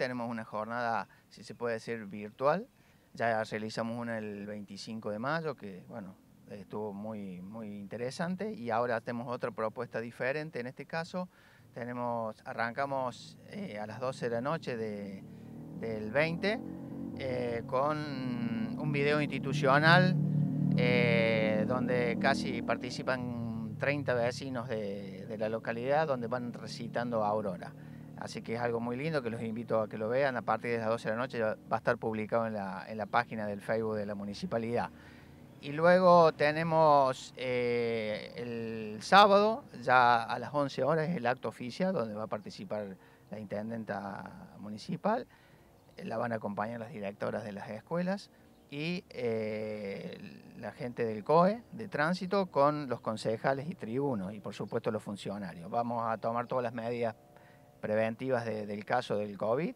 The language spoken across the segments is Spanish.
Tenemos una jornada, si se puede decir, virtual. Ya realizamos una el 25 de mayo, que bueno, estuvo muy, muy interesante. Y ahora tenemos otra propuesta diferente. En este caso, tenemos, arrancamos eh, a las 12 de la noche del 20 eh, con un video institucional eh, donde casi participan 30 vecinos de la localidad donde van recitando Aurora. Así que es algo muy lindo que los invito a que lo vean. A partir de las 12 de la noche va a estar publicado en la, página del Facebook de la municipalidad. Y luego tenemos eh, el sábado, ya a las 11 horas, el acto oficial donde va a participar la intendenta municipal. La van a acompañar las directoras de las escuelas y eh, la gente del COE, de tránsito, con los concejales y tribunos y por supuesto los funcionarios. Vamos a tomar todas las medidas preventivas del caso del COVID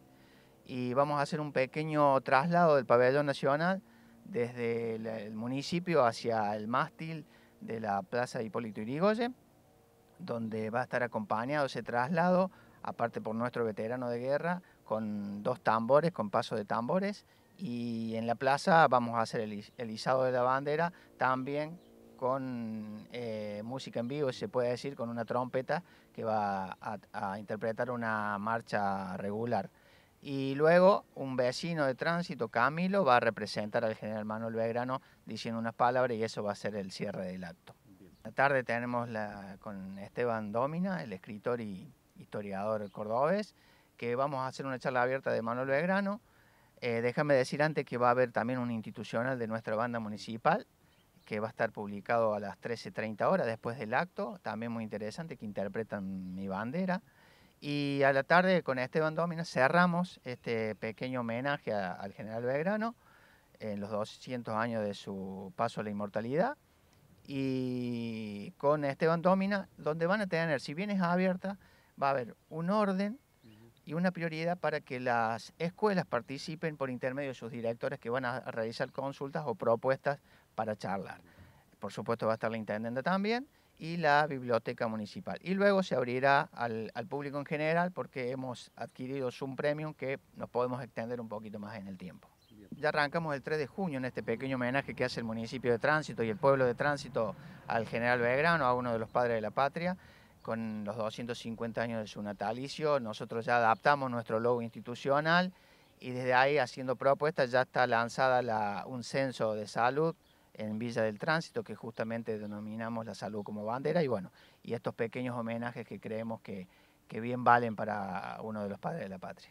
y vamos a hacer un pequeño traslado del pabellón nacional desde el, municipio hacia el mástil de la Plaza Hipólito Yrigoyen, donde va a estar acompañado ese traslado, aparte por nuestro veterano de guerra, con dos tambores, con paso de tambores, y en la plaza vamos a hacer el, el izado de la bandera también con eh, música en vivo, se puede decir, con una trompeta que va a, interpretar una marcha regular. Y luego un vecino de tránsito, Camilo, va a representar al general Manuel Belgrano diciendo unas palabras y eso va a ser el cierre del acto. La tarde tenemos con Esteban Domina, el escritor y historiador cordobés, que vamos a hacer una charla abierta de Manuel Belgrano. Eh, déjame decir antes que va a haber también un institucional de nuestra banda municipal, que va a estar publicado a las 13.30 horas después del acto, también muy interesante, que interpretan mi bandera. Y a la tarde con Esteban Domínguez cerramos este pequeño homenaje al general Belgrano en los 200 años de su paso a la inmortalidad y con Esteban Domina, donde van a tener, si bien es abierta, va a haber un orden y una prioridad para que las escuelas participen por intermedio de sus directores que van a realizar consultas o propuestas para charlar. Por supuesto va a estar la intendente también y la biblioteca municipal. Y luego se abrirá al, público en general porque hemos adquirido un Premium que nos podemos extender un poquito más en el tiempo. Ya arrancamos el 3 de junio en este pequeño homenaje que hace el municipio de Tránsito y el pueblo de Tránsito al general Belgrano, a uno de los padres de la patria con los 250 años de su natalicio, nosotros ya adaptamos nuestro logo institucional y desde ahí haciendo propuestas ya está lanzada un censo de salud en Villa del Tránsito que justamente denominamos la salud como bandera y bueno, y estos pequeños homenajes que creemos que bien valen para uno de los padres de la patria.